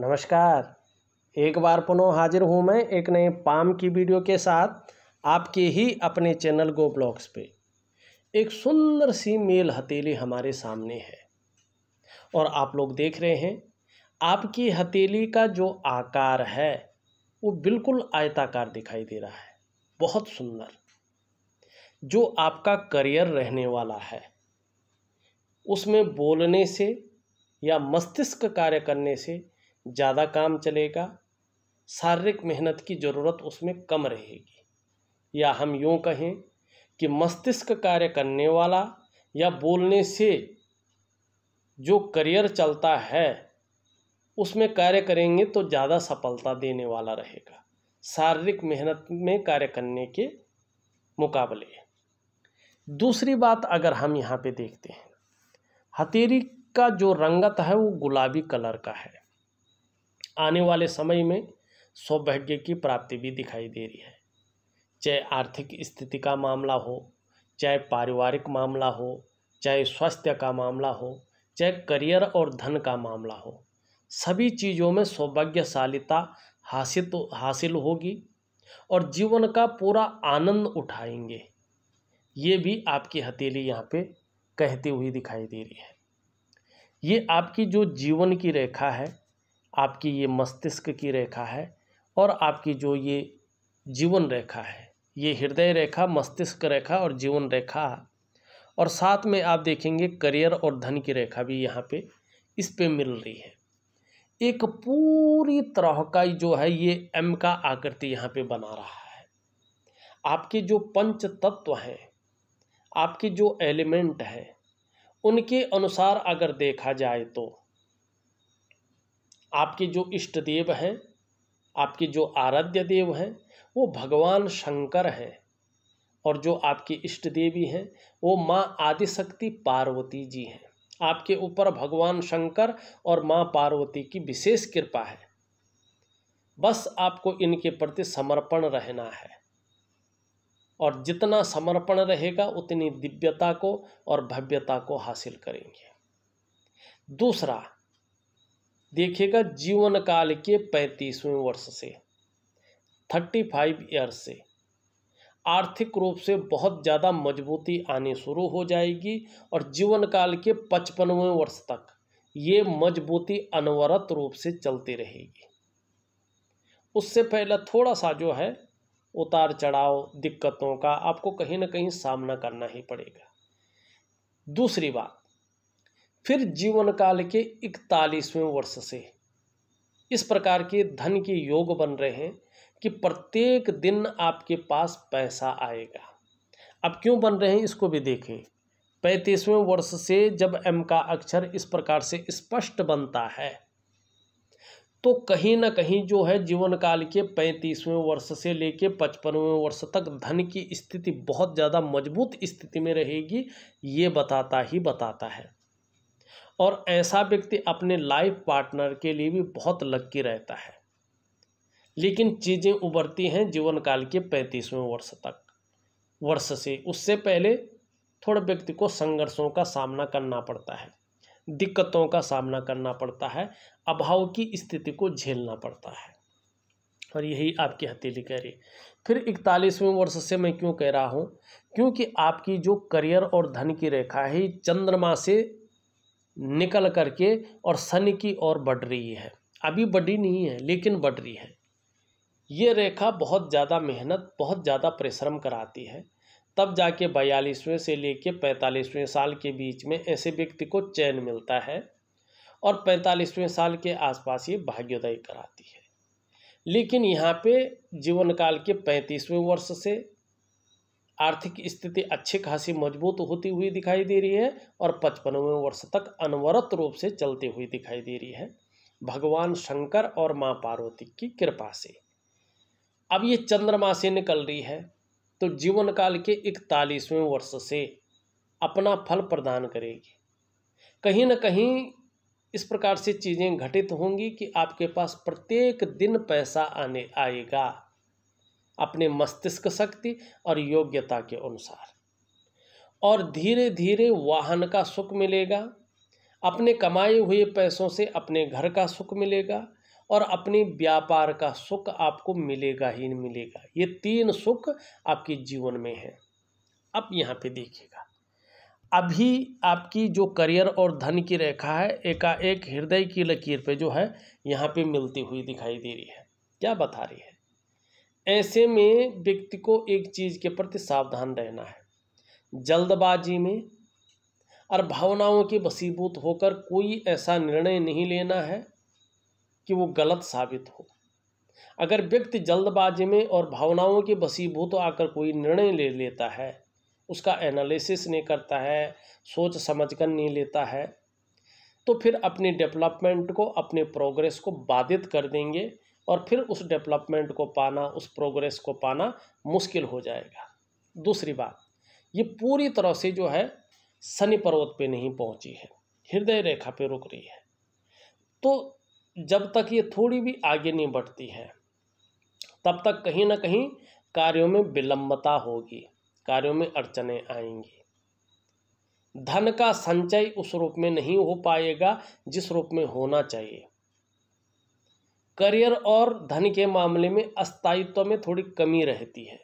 नमस्कार एक बार पुनः हाजिर हूँ मैं एक नए पाम की वीडियो के साथ आपके ही अपने चैनल गो ब्लॉग्स पे एक सुंदर सी मेल हथेली हमारे सामने है और आप लोग देख रहे हैं आपकी हथेली का जो आकार है वो बिल्कुल आयताकार दिखाई दे रहा है बहुत सुंदर जो आपका करियर रहने वाला है उसमें बोलने से या मस्तिष्क कार्य करने से ज़्यादा काम चलेगा शारीरिक मेहनत की ज़रूरत उसमें कम रहेगी या हम यूँ कहें कि मस्तिष्क कार्य करने वाला या बोलने से जो करियर चलता है उसमें कार्य करेंगे तो ज़्यादा सफलता देने वाला रहेगा शारीरिक मेहनत में कार्य करने के मुकाबले दूसरी बात अगर हम यहाँ पे देखते हैं हथेरी का जो रंगत है वो गुलाबी कलर का है आने वाले समय में सौभाग्य की प्राप्ति भी दिखाई दे रही है चाहे आर्थिक स्थिति का मामला हो चाहे पारिवारिक मामला हो चाहे स्वास्थ्य का मामला हो चाहे करियर और धन का मामला हो सभी चीज़ों में सौभाग्यशालिता हासिल हासिल होगी और जीवन का पूरा आनंद उठाएंगे ये भी आपकी हथेली यहाँ पे कहती हुई दिखाई दे रही है ये आपकी जो जीवन की रेखा है आपकी ये मस्तिष्क की रेखा है और आपकी जो ये जीवन रेखा है ये हृदय रेखा मस्तिष्क रेखा और जीवन रेखा और साथ में आप देखेंगे करियर और धन की रेखा भी यहाँ पे इस पे मिल रही है एक पूरी तरह का जो है ये एम का आकृति यहाँ पे बना रहा है आपके जो पंच तत्व हैं आपके जो एलिमेंट हैं उनके अनुसार अगर देखा जाए तो आपके जो इष्ट देव हैं आपके जो आराध्य देव हैं वो भगवान शंकर हैं और जो आपकी इष्ट देवी हैं वो माँ आदिशक्ति पार्वती जी हैं आपके ऊपर भगवान शंकर और माँ पार्वती की विशेष कृपा है बस आपको इनके प्रति समर्पण रहना है और जितना समर्पण रहेगा उतनी दिव्यता को और भव्यता को हासिल करेंगे दूसरा देखिएगा जीवन काल के पैंतीसवें वर्ष से थर्टी फाइव ईयर्स से आर्थिक रूप से बहुत ज़्यादा मजबूती आनी शुरू हो जाएगी और जीवन काल के पचपनवें वर्ष तक ये मजबूती अनवरत रूप से चलती रहेगी उससे पहले थोड़ा सा जो है उतार चढ़ाव दिक्कतों का आपको कहीं ना कहीं सामना करना ही पड़ेगा दूसरी बात फिर जीवन काल के इकतालीसवें वर्ष से इस प्रकार के धन के योग बन रहे हैं कि प्रत्येक दिन आपके पास पैसा आएगा अब क्यों बन रहे हैं इसको भी देखें पैंतीसवें वर्ष से जब एम का अक्षर इस प्रकार से स्पष्ट बनता है तो कहीं ना कहीं जो है जीवन काल के पैंतीसवें वर्ष से लेके पचपनवें वर्ष तक धन की स्थिति बहुत ज़्यादा मजबूत स्थिति में रहेगी ये बताता ही बताता है और ऐसा व्यक्ति अपने लाइफ पार्टनर के लिए भी बहुत लक्की रहता है लेकिन चीज़ें उभरती हैं जीवन काल के पैंतीसवें वर्ष तक वर्ष से उससे पहले थोड़े व्यक्ति को संघर्षों का सामना करना पड़ता है दिक्कतों का सामना करना पड़ता है अभाव की स्थिति को झेलना पड़ता है और यही आपकी हथेली कह रही फिर इकतालीसवें वर्ष से मैं क्यों कह रहा हूँ क्योंकि आपकी जो करियर और धन की रेखा है चंद्रमा से निकल करके और सन की ओर बढ़ रही है अभी बढ़ी नहीं है लेकिन बढ़ रही है ये रेखा बहुत ज़्यादा मेहनत बहुत ज़्यादा परिश्रम कराती है तब जाके बयालीसवें से लेके पैंतालीसवें साल के बीच में ऐसे व्यक्ति को चैन मिलता है और पैंतालीसवें साल के आसपास ये भाग्योदय कराती है लेकिन यहाँ पे जीवन काल के पैंतीसवें वर्ष से आर्थिक स्थिति अच्छी खासी मजबूत होती हुई दिखाई दे रही है और पचपनवें वर्ष तक अनवरत रूप से चलती हुई दिखाई दे रही है भगवान शंकर और माँ पार्वती की कृपा से अब ये चंद्रमा से निकल रही है तो जीवन काल के इकतालीसवें वर्ष से अपना फल प्रदान करेगी कहीं ना कहीं इस प्रकार से चीज़ें घटित होंगी कि आपके पास प्रत्येक दिन पैसा आने आएगा अपने मस्तिष्क शक्ति और योग्यता के अनुसार और धीरे धीरे वाहन का सुख मिलेगा अपने कमाए हुए पैसों से अपने घर का सुख मिलेगा और अपने व्यापार का सुख आपको मिलेगा ही मिलेगा ये तीन सुख आपके जीवन में है अब यहाँ पे देखिएगा अभी आपकी जो करियर और धन की रेखा है एकाएक हृदय की लकीर पे जो है यहाँ पे मिलती हुई दिखाई दे रही है क्या बता रही है ऐसे में व्यक्ति को एक चीज़ के प्रति सावधान रहना है जल्दबाजी में और भावनाओं के बसीबूत होकर कोई ऐसा निर्णय नहीं लेना है कि वो गलत साबित हो अगर व्यक्ति जल्दबाजी में और भावनाओं के बसीबूत आकर कोई निर्णय ले लेता है उसका एनालिसिस नहीं करता है सोच समझ कर नहीं लेता है तो फिर अपने डेवलपमेंट को अपने प्रोग्रेस को बाधित कर देंगे और फिर उस डेवलपमेंट को पाना उस प्रोग्रेस को पाना मुश्किल हो जाएगा दूसरी बात ये पूरी तरह से जो है शनि पर्वत पे नहीं पहुंची है हृदय रेखा पे रुक रही है तो जब तक ये थोड़ी भी आगे नहीं बढ़ती है तब तक कहीं ना कहीं कार्यों में विलम्बता होगी कार्यों में अड़चने आएंगी धन का संचय उस रूप में नहीं हो पाएगा जिस रूप में होना चाहिए करियर और धन के मामले में अस्थायित्व में थोड़ी कमी रहती है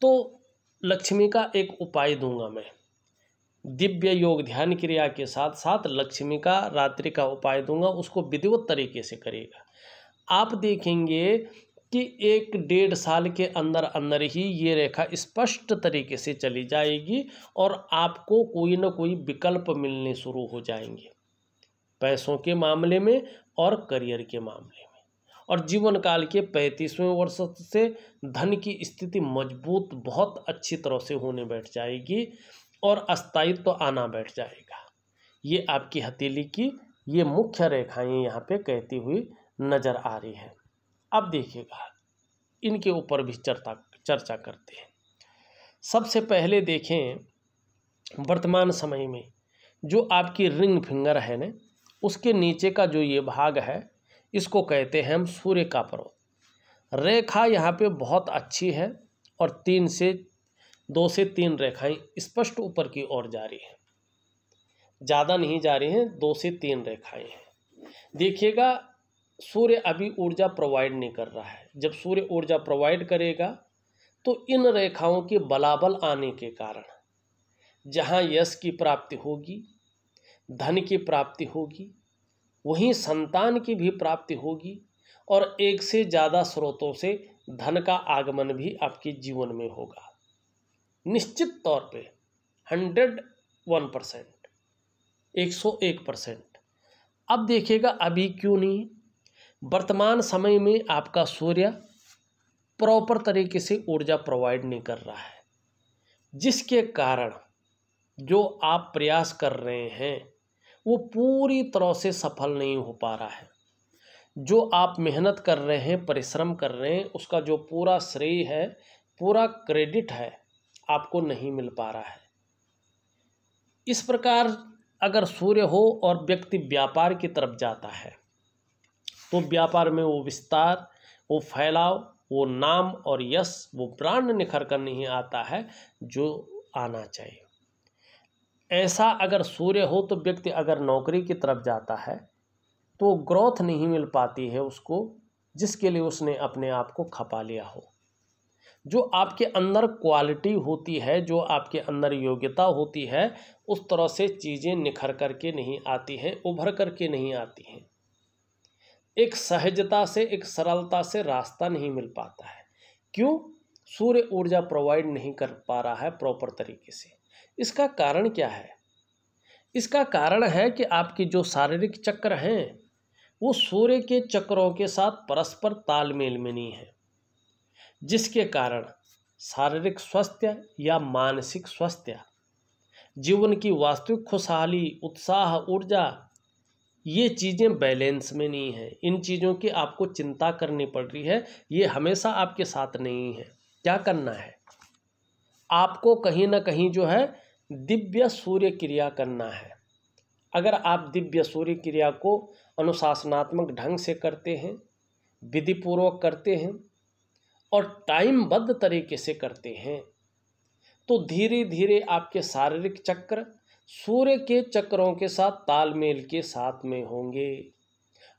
तो लक्ष्मी का एक उपाय दूंगा मैं दिव्य योग ध्यान क्रिया के साथ साथ लक्ष्मी का रात्रि का उपाय दूंगा उसको विधिवत तरीके से करेगा आप देखेंगे कि एक डेढ़ साल के अंदर अंदर ही ये रेखा स्पष्ट तरीके से चली जाएगी और आपको कोई ना कोई विकल्प मिलने शुरू हो जाएंगे पैसों के मामले में और करियर के मामले में और जीवन काल के पैंतीसवें वर्ष से धन की स्थिति मजबूत बहुत अच्छी तरह से होने बैठ जाएगी और अस्थायित्व तो आना बैठ जाएगा ये आपकी हथेली की ये मुख्य रेखाएं यहाँ पे कहती हुई नज़र आ रही है अब देखिएगा इनके ऊपर भी चर्चा चर्चा करते हैं सबसे पहले देखें वर्तमान समय में जो आपकी रिंग फिंगर है ना उसके नीचे का जो ये भाग है इसको कहते हैं हम सूर्य का पर्वत रेखा यहाँ पे बहुत अच्छी है और तीन से दो से तीन रेखाएं स्पष्ट ऊपर की ओर जा रही हैं ज़्यादा नहीं जा रही हैं दो से तीन रेखाएं हैं देखिएगा सूर्य अभी ऊर्जा प्रोवाइड नहीं कर रहा है जब सूर्य ऊर्जा प्रोवाइड करेगा तो इन रेखाओं के बलाबल आने के कारण जहाँ यश की प्राप्ति होगी धन की प्राप्ति होगी वहीं संतान की भी प्राप्ति होगी और एक से ज़्यादा स्रोतों से धन का आगमन भी आपके जीवन में होगा निश्चित तौर पे हंड्रेड वन परसेंट एक सौ एक परसेंट अब देखिएगा अभी क्यों नहीं वर्तमान समय में आपका सूर्य प्रॉपर तरीके से ऊर्जा प्रोवाइड नहीं कर रहा है जिसके कारण जो आप प्रयास कर रहे हैं वो पूरी तरह से सफल नहीं हो पा रहा है जो आप मेहनत कर रहे हैं परिश्रम कर रहे हैं उसका जो पूरा श्रेय है पूरा क्रेडिट है आपको नहीं मिल पा रहा है इस प्रकार अगर सूर्य हो और व्यक्ति व्यापार की तरफ जाता है तो व्यापार में वो विस्तार वो फैलाव वो नाम और यश वो ब्रांड निखर कर नहीं आता है जो आना चाहिए ऐसा अगर सूर्य हो तो व्यक्ति अगर नौकरी की तरफ जाता है तो ग्रोथ नहीं मिल पाती है उसको जिसके लिए उसने अपने आप को खपा लिया हो जो आपके अंदर क्वालिटी होती है जो आपके अंदर योग्यता होती है उस तरह से चीज़ें निखर करके नहीं आती हैं उभर कर के नहीं आती हैं एक सहजता से एक सरलता से रास्ता नहीं मिल पाता है क्यों सूर्य ऊर्जा प्रोवाइड नहीं कर पा रहा है प्रॉपर तरीके से इसका कारण क्या है इसका कारण है कि आपके जो शारीरिक चक्र हैं वो सूर्य के चक्रों के साथ परस्पर तालमेल में नहीं है जिसके कारण शारीरिक स्वास्थ्य या मानसिक स्वास्थ्य जीवन की वास्तविक खुशहाली उत्साह ऊर्जा ये चीज़ें बैलेंस में नहीं हैं इन चीज़ों की आपको चिंता करनी पड़ रही है ये हमेशा आपके साथ नहीं है क्या करना है आपको कहीं ना कहीं जो है दिव्य सूर्य क्रिया करना है अगर आप दिव्य सूर्य क्रिया को अनुशासनात्मक ढंग से करते हैं विधिपूर्वक करते हैं और टाइमबद्ध तरीके से करते हैं तो धीरे धीरे आपके शारीरिक चक्र सूर्य के चक्रों के साथ तालमेल के साथ में होंगे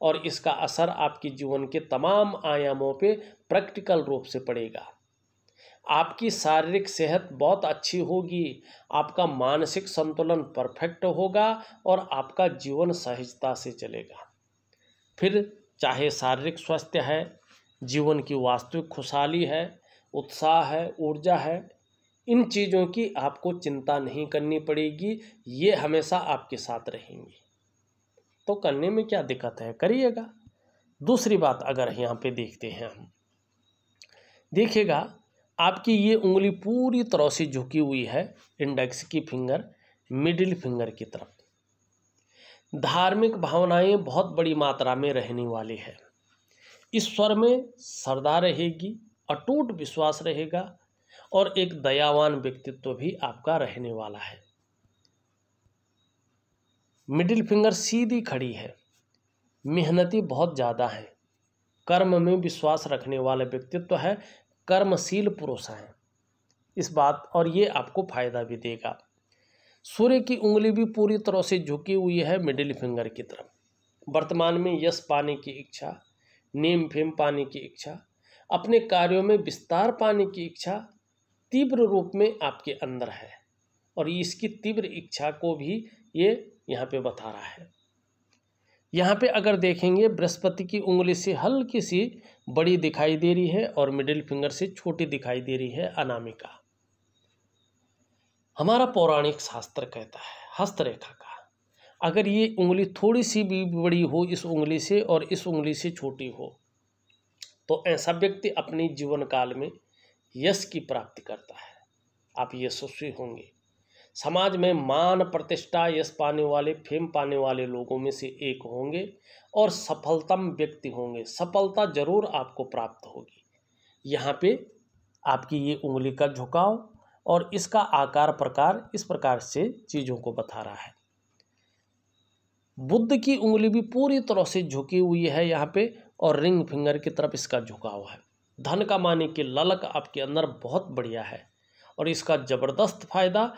और इसका असर आपके जीवन के तमाम आयामों पे प्रैक्टिकल रूप से पड़ेगा आपकी शारीरिक सेहत बहुत अच्छी होगी आपका मानसिक संतुलन परफेक्ट होगा और आपका जीवन सहजता से चलेगा फिर चाहे शारीरिक स्वास्थ्य है जीवन की वास्तविक खुशहाली है उत्साह है ऊर्जा है इन चीज़ों की आपको चिंता नहीं करनी पड़ेगी ये हमेशा आपके साथ रहेंगी तो करने में क्या दिक्कत है करिएगा दूसरी बात अगर यहाँ पे देखते हैं हम देखिएगा आपकी ये उंगली पूरी तरह से झुकी हुई है इंडेक्स की फिंगर मिडिल फिंगर की तरफ धार्मिक भावनाएं बहुत बड़ी मात्रा में रहने वाली है इस स्वर में श्रद्धा रहेगी अटूट विश्वास रहेगा और एक दयावान व्यक्तित्व भी आपका रहने वाला है मिडिल फिंगर सीधी खड़ी है मेहनती बहुत ज़्यादा है कर्म में विश्वास रखने वाला व्यक्तित्व है कर्मशील पुरुष हैं इस बात और ये आपको फायदा भी देगा सूर्य की उंगली भी पूरी तरह से झुकी हुई है मिडिल फिंगर की तरफ वर्तमान में यश पाने की इच्छा नेम फेम पाने की इच्छा अपने कार्यों में विस्तार पाने की इच्छा तीव्र रूप में आपके अंदर है और इसकी तीव्र इच्छा को भी ये यहाँ पे बता रहा है यहाँ पे अगर देखेंगे बृहस्पति की उंगली से हल्की सी बड़ी दिखाई दे रही है और मिडिल फिंगर से छोटी दिखाई दे रही है अनामिका हमारा पौराणिक शास्त्र कहता है हस्तरेखा का अगर ये उंगली थोड़ी सी भी बड़ी हो इस उंगली से और इस उंगली से छोटी हो तो ऐसा व्यक्ति अपने जीवन काल में यश की प्राप्ति करता है आप यशस्वी होंगे समाज में मान प्रतिष्ठा यश पाने वाले फेम पाने वाले लोगों में से एक होंगे और सफलतम व्यक्ति होंगे सफलता जरूर आपको प्राप्त होगी यहाँ पे आपकी ये उंगली का झुकाव और इसका आकार प्रकार इस प्रकार से चीज़ों को बता रहा है बुद्ध की उंगली भी पूरी तरह से झुकी हुई है यहाँ पे और रिंग फिंगर की तरफ इसका झुकाव है धन कमाने की ललक आपके अंदर बहुत बढ़िया है और इसका ज़बरदस्त फायदा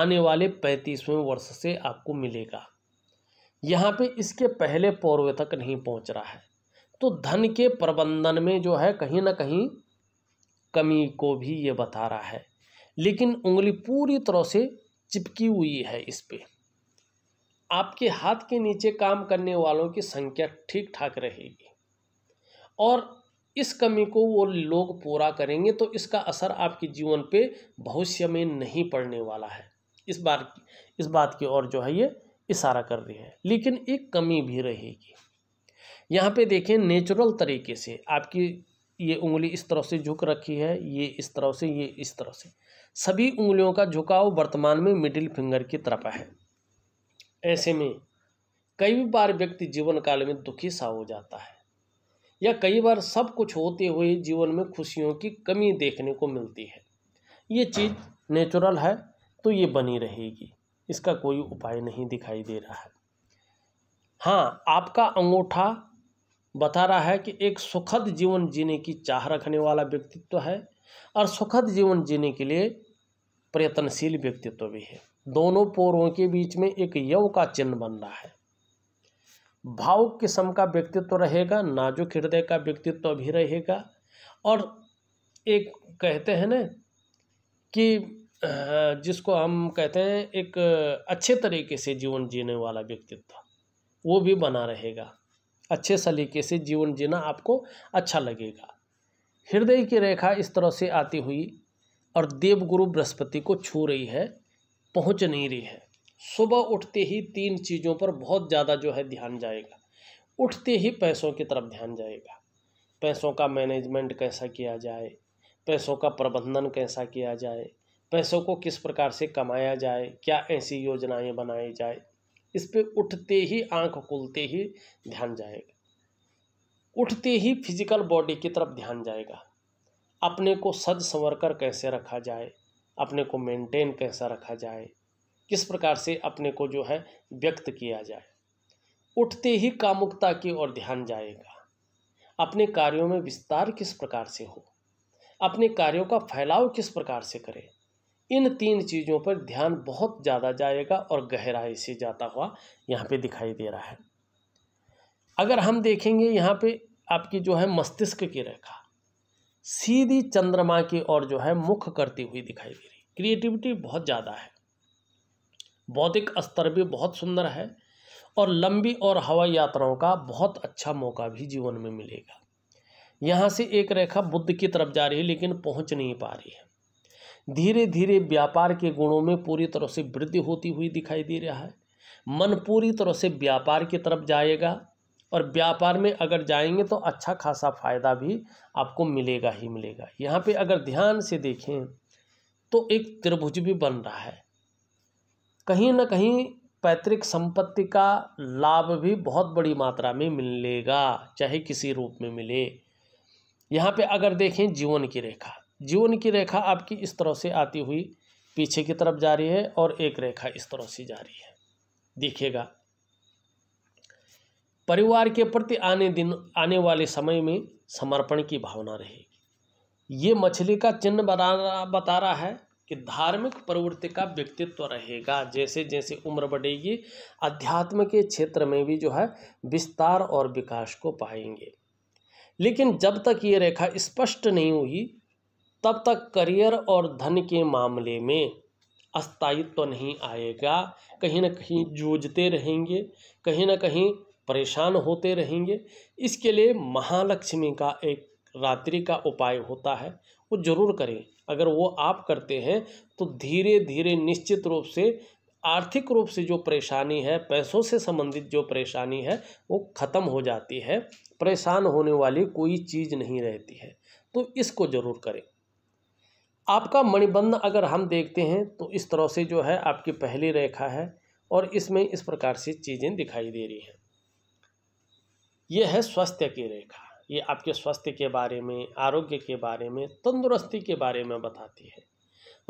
आने वाले पैंतीसवें वर्ष से आपको मिलेगा यहाँ पे इसके पहले पौर्व तक नहीं पहुँच रहा है तो धन के प्रबंधन में जो है कहीं ना कहीं कमी को भी ये बता रहा है लेकिन उंगली पूरी तरह से चिपकी हुई है इस पर आपके हाथ के नीचे काम करने वालों की संख्या ठीक ठाक रहेगी और इस कमी को वो लोग पूरा करेंगे तो इसका असर आपके जीवन पे भविष्य में नहीं पड़ने वाला है इस बार इस बात की ओर जो है ये इशारा कर रही है लेकिन एक कमी भी रहेगी यहाँ पे देखें नेचुरल तरीके से आपकी ये उंगली इस तरह से झुक रखी है ये इस तरह से ये इस तरह से सभी उंगलियों का झुकाव वर्तमान में मिडिल फिंगर की तरफ है ऐसे में कई बार व्यक्ति जीवन काल में दुखी सा हो जाता है या कई बार सब कुछ होते हुए जीवन में खुशियों की कमी देखने को मिलती है ये चीज़ नेचुरल है तो ये बनी रहेगी इसका कोई उपाय नहीं दिखाई दे रहा है हाँ आपका अंगूठा बता रहा है कि एक सुखद जीवन जीने की चाह रखने वाला व्यक्तित्व है और सुखद जीवन जीने के लिए प्रयत्नशील व्यक्तित्व भी है दोनों पोरों के बीच में एक यव का चिन्ह बन रहा है भावुक किस्म का व्यक्तित्व रहेगा नाजुक हृदय का व्यक्तित्व भी रहेगा और एक कहते हैं न कि जिसको हम कहते हैं एक अच्छे तरीके से जीवन जीने वाला व्यक्तित्व वो भी बना रहेगा अच्छे सलीके से जीवन जीना आपको अच्छा लगेगा हृदय की रेखा इस तरह से आती हुई और देवगुरु बृहस्पति को छू रही है पहुंच नहीं रही है सुबह उठते ही तीन चीज़ों पर बहुत ज़्यादा जो है ध्यान जाएगा उठते ही पैसों की तरफ ध्यान जाएगा पैसों का मैनेजमेंट कैसा किया जाए पैसों का प्रबंधन कैसा किया जाए पैसों को किस प्रकार से कमाया जाए क्या ऐसी योजनाएं बनाई जाए इस पर उठते ही आंख खुलते ही ध्यान जाएगा उठते ही फिजिकल बॉडी की तरफ ध्यान जाएगा अपने को सज संवर कर कैसे रखा जाए अपने को मेंटेन कैसा रखा जाए किस प्रकार से अपने को जो है व्यक्त किया जाए उठते ही कामुकता की ओर ध्यान जाएगा अपने कार्यों में विस्तार किस प्रकार से हो अपने कार्यों का फैलाव किस प्रकार से करें इन तीन चीज़ों पर ध्यान बहुत ज़्यादा जाएगा और गहराई से जाता हुआ यहाँ पे दिखाई दे रहा है अगर हम देखेंगे यहाँ पे आपकी जो है मस्तिष्क की रेखा सीधी चंद्रमा की ओर जो है मुख करती हुई दिखाई दे रही क्रिएटिविटी बहुत ज़्यादा है बौद्धिक स्तर भी बहुत सुंदर है और लंबी और हवाई यात्राओं का बहुत अच्छा मौका भी जीवन में मिलेगा यहाँ से एक रेखा बुद्ध की तरफ जा रही है लेकिन पहुँच नहीं पा रही है धीरे धीरे व्यापार के गुणों में पूरी तरह से वृद्धि होती हुई दिखाई दे रहा है मन पूरी तरह से व्यापार की तरफ जाएगा और व्यापार में अगर जाएंगे तो अच्छा खासा फायदा भी आपको मिलेगा ही मिलेगा यहाँ पे अगर ध्यान से देखें तो एक त्रिभुज भी बन रहा है कहीं ना कहीं पैतृक संपत्ति का लाभ भी बहुत बड़ी मात्रा में मिलेगा चाहे किसी रूप में मिले यहाँ पे अगर देखें जीवन की रेखा जीवन की रेखा आपकी इस तरह से आती हुई पीछे की तरफ जा रही है और एक रेखा इस तरह से जा रही है देखिएगा परिवार के प्रति आने दिन आने वाले समय में समर्पण की भावना रहेगी ये मछली का चिन्ह बना बता रहा है कि धार्मिक प्रवृत्ति का व्यक्तित्व रहेगा जैसे जैसे उम्र बढ़ेगी अध्यात्म के क्षेत्र में भी जो है विस्तार और विकास को पाएंगे लेकिन जब तक ये रेखा स्पष्ट नहीं हुई तब तक करियर और धन के मामले में अस्थायित्व तो नहीं आएगा कहीं ना कहीं जूझते रहेंगे कहीं ना कहीं परेशान होते रहेंगे इसके लिए महालक्ष्मी का एक रात्रि का उपाय होता है वो जरूर करें अगर वो आप करते हैं तो धीरे धीरे निश्चित रूप से आर्थिक रूप से जो परेशानी है पैसों से संबंधित जो परेशानी है वो ख़त्म हो जाती है परेशान होने वाली कोई चीज़ नहीं रहती है तो इसको ज़रूर करें आपका मणिबंध अगर हम देखते हैं तो इस तरह से जो है आपकी पहली रेखा है और इसमें इस प्रकार से चीज़ें दिखाई दे रही हैं यह है स्वास्थ्य की रेखा ये आपके स्वास्थ्य के बारे में आरोग्य के बारे में तंदुरुस्ती के बारे में बताती है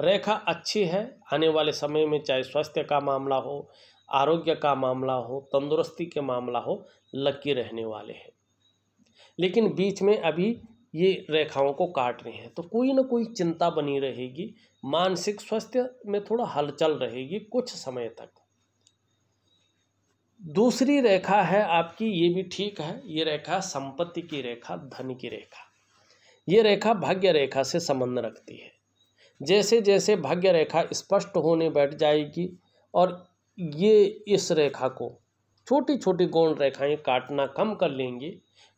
रेखा अच्छी है आने वाले समय में चाहे स्वास्थ्य का मामला हो आरोग्य का मामला हो तंदुरुस्ती के मामला हो लकी रहने वाले हैं लेकिन बीच में अभी ये रेखाओं को काट रहे हैं तो कोई ना कोई चिंता बनी रहेगी मानसिक स्वास्थ्य में थोड़ा हलचल रहेगी कुछ समय तक दूसरी रेखा है आपकी ये भी ठीक है ये रेखा संपत्ति की रेखा धन की रेखा ये रेखा भाग्य रेखा से संबंध रखती है जैसे जैसे भाग्य रेखा स्पष्ट होने बैठ जाएगी और ये इस रेखा को छोटी छोटी गौण रेखाएं काटना कम कर लेंगे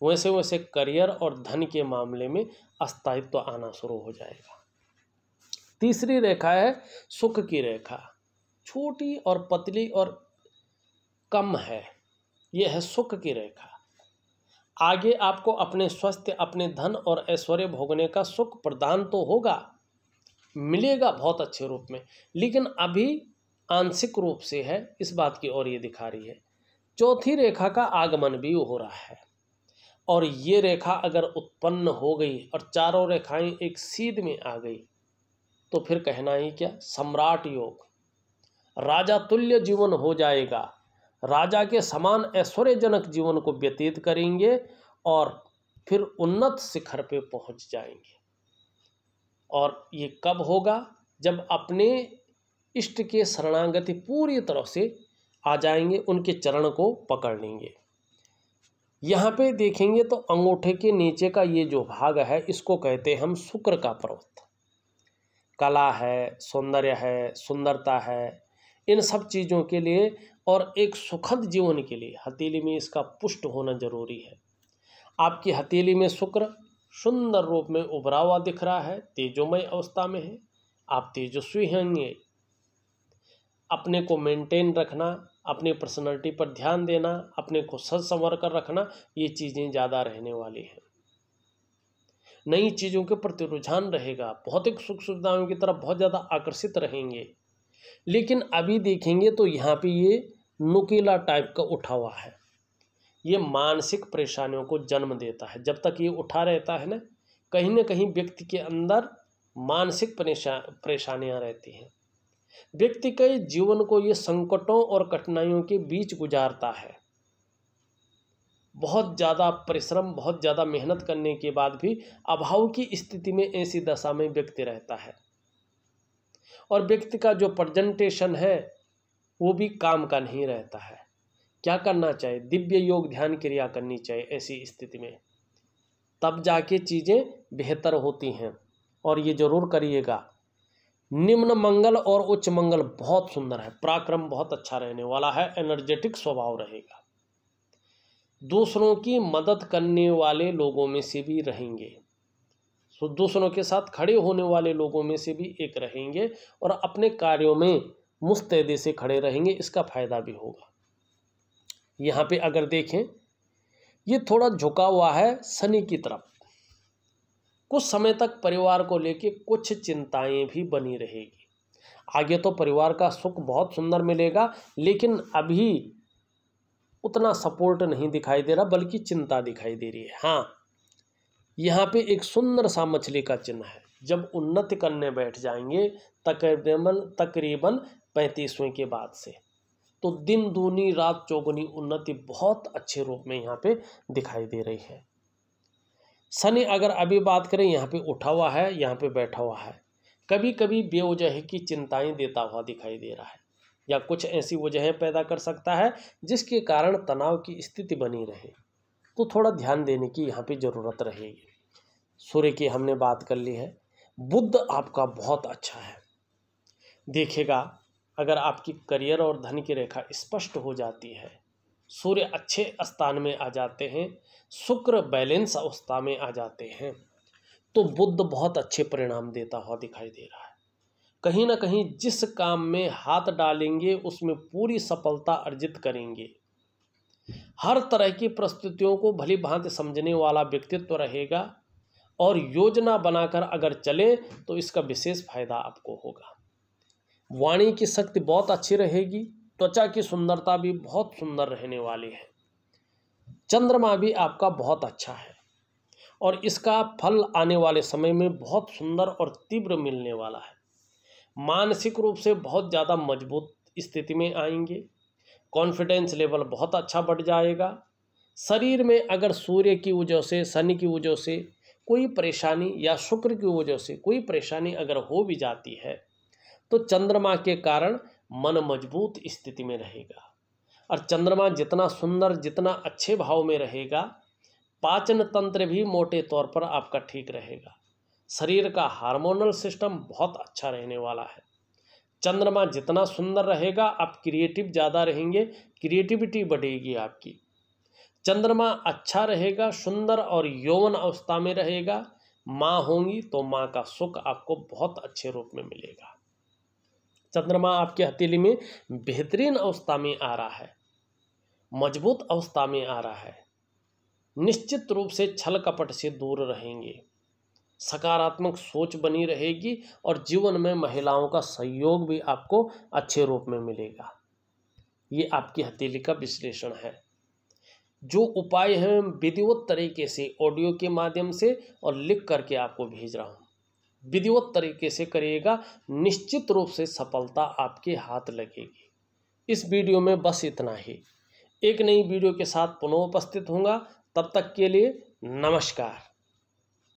वैसे वैसे करियर और धन के मामले में अस्थायित्व तो आना शुरू हो जाएगा तीसरी रेखा है सुख की रेखा छोटी और पतली और कम है यह है सुख की रेखा आगे आपको अपने स्वास्थ्य अपने धन और ऐश्वर्य भोगने का सुख प्रदान तो होगा मिलेगा बहुत अच्छे रूप में लेकिन अभी आंशिक रूप से है इस बात की ओर ये दिखा रही है चौथी रेखा का आगमन भी हो रहा है और ये रेखा अगर उत्पन्न हो गई और चारों रेखाएं एक सीध में आ गई तो फिर कहना ही क्या सम्राट योग राजा तुल्य जीवन हो जाएगा राजा के समान ऐश्वर्यजनक जीवन को व्यतीत करेंगे और फिर उन्नत शिखर पे पहुंच जाएंगे और ये कब होगा जब अपने इष्ट के शरणागति पूरी तरह से आ जाएंगे उनके चरण को पकड़ लेंगे यहाँ पे देखेंगे तो अंगूठे के नीचे का ये जो भाग है इसको कहते हैं हम शुक्र का पर्वत कला है सौंदर्य है सुंदरता है इन सब चीज़ों के लिए और एक सुखद जीवन के लिए हथेली में इसका पुष्ट होना जरूरी है आपकी हथेली में शुक्र सुंदर रूप में उभरा हुआ दिख रहा है तेजोमय अवस्था में है आप तेजस्वी होंगे अपने को मेंटेन रखना अपनी पर्सनैलिटी पर ध्यान देना अपने को सज संवर कर रखना ये चीज़ें ज़्यादा रहने वाली हैं नई चीज़ों के प्रति रुझान रहेगा भौतिक सुख सुविधाओं की तरफ बहुत ज़्यादा आकर्षित रहेंगे लेकिन अभी देखेंगे तो यहाँ पे ये नुकीला टाइप का उठा हुआ है ये मानसिक परेशानियों को जन्म देता है जब तक ये उठा रहता है ना कहीं ना कहीं व्यक्ति के अंदर मानसिक परेशानियाँ रहती हैं व्यक्ति के जीवन को ये संकटों और कठिनाइयों के बीच गुजारता है बहुत ज़्यादा परिश्रम बहुत ज़्यादा मेहनत करने के बाद भी अभाव की स्थिति में ऐसी दशा में व्यक्ति रहता है और व्यक्ति का जो प्रजेंटेशन है वो भी काम का नहीं रहता है क्या करना चाहिए दिव्य योग ध्यान क्रिया करनी चाहिए ऐसी स्थिति में तब जाके चीज़ें बेहतर होती हैं और ये ज़रूर करिएगा निम्न मंगल और उच्च मंगल बहुत सुंदर है पराक्रम बहुत अच्छा रहने वाला है एनर्जेटिक स्वभाव रहेगा दूसरों की मदद करने वाले लोगों में से भी रहेंगे सो दूसरों के साथ खड़े होने वाले लोगों में से भी एक रहेंगे और अपने कार्यों में मुस्तैदी से खड़े रहेंगे इसका फायदा भी होगा यहाँ पे अगर देखें ये थोड़ा झुका हुआ है शनि की तरफ कुछ समय तक परिवार को लेके कुछ चिंताएं भी बनी रहेगी आगे तो परिवार का सुख बहुत सुंदर मिलेगा लेकिन अभी उतना सपोर्ट नहीं दिखाई दे रहा बल्कि चिंता दिखाई दे रही है हाँ यहाँ पे एक सुंदर सा मछली का चिन्ह है जब उन्नति करने बैठ जाएंगे तकरीबन तकरीबन पैंतीसवें के बाद से तो दिन दूनी रात चौगुनी उन्नति बहुत अच्छे रूप में यहाँ पे दिखाई दे रही है शनि अगर अभी बात करें यहाँ पे उठा हुआ है यहाँ पे बैठा हुआ है कभी कभी बेवजह की चिंताएं देता हुआ दिखाई दे रहा है या कुछ ऐसी वजहें पैदा कर सकता है जिसके कारण तनाव की स्थिति बनी रहे तो थोड़ा ध्यान देने की यहाँ पे ज़रूरत रहेगी सूर्य की हमने बात कर ली है बुद्ध आपका बहुत अच्छा है देखेगा अगर आपकी करियर और धन की रेखा स्पष्ट हो जाती है सूर्य अच्छे स्थान में आ जाते हैं शुक्र बैलेंस अवस्था में आ जाते हैं तो बुद्ध बहुत अच्छे परिणाम देता हुआ दिखाई दे रहा है कहीं ना कहीं जिस काम में हाथ डालेंगे उसमें पूरी सफलता अर्जित करेंगे हर तरह की प्रस्तुतियों को भली भांति समझने वाला व्यक्तित्व तो रहेगा और योजना बनाकर अगर चले तो इसका विशेष फायदा आपको होगा वाणी की शक्ति बहुत अच्छी रहेगी त्वचा की सुंदरता भी बहुत सुंदर रहने वाली है चंद्रमा भी आपका बहुत अच्छा है और इसका फल आने वाले समय में बहुत सुंदर और तीव्र मिलने वाला है मानसिक रूप से बहुत ज़्यादा मजबूत स्थिति में आएंगे कॉन्फिडेंस लेवल बहुत अच्छा बढ़ जाएगा शरीर में अगर सूर्य की वजह से शनि की वजह से कोई परेशानी या शुक्र की वजह से कोई परेशानी अगर हो भी जाती है तो चंद्रमा के कारण मन मजबूत स्थिति में रहेगा और चंद्रमा जितना सुंदर जितना अच्छे भाव में रहेगा पाचन तंत्र भी मोटे तौर पर आपका ठीक रहेगा शरीर का हार्मोनल सिस्टम बहुत अच्छा रहने वाला है चंद्रमा जितना सुंदर रहेगा आप क्रिएटिव ज़्यादा रहेंगे क्रिएटिविटी बढ़ेगी आपकी चंद्रमा अच्छा रहेगा सुंदर और यौवन अवस्था में रहेगा माँ होंगी तो माँ का सुख आपको बहुत अच्छे रूप में मिलेगा चंद्रमा आपकी हथेली में बेहतरीन अवस्था में आ रहा है मजबूत अवस्था में आ रहा है निश्चित रूप से छल कपट से दूर रहेंगे सकारात्मक सोच बनी रहेगी और जीवन में महिलाओं का सहयोग भी आपको अच्छे रूप में मिलेगा ये आपकी हथेली का विश्लेषण है जो उपाय हैं विधिवत तरीके से ऑडियो के माध्यम से और लिख करके आपको भेज रहा हूँ विधिवत तरीके से करिएगा निश्चित रूप से सफलता आपके हाथ लगेगी इस वीडियो में बस इतना ही एक नई वीडियो के साथ पुनः उपस्थित होंगे तब तक के लिए नमस्कार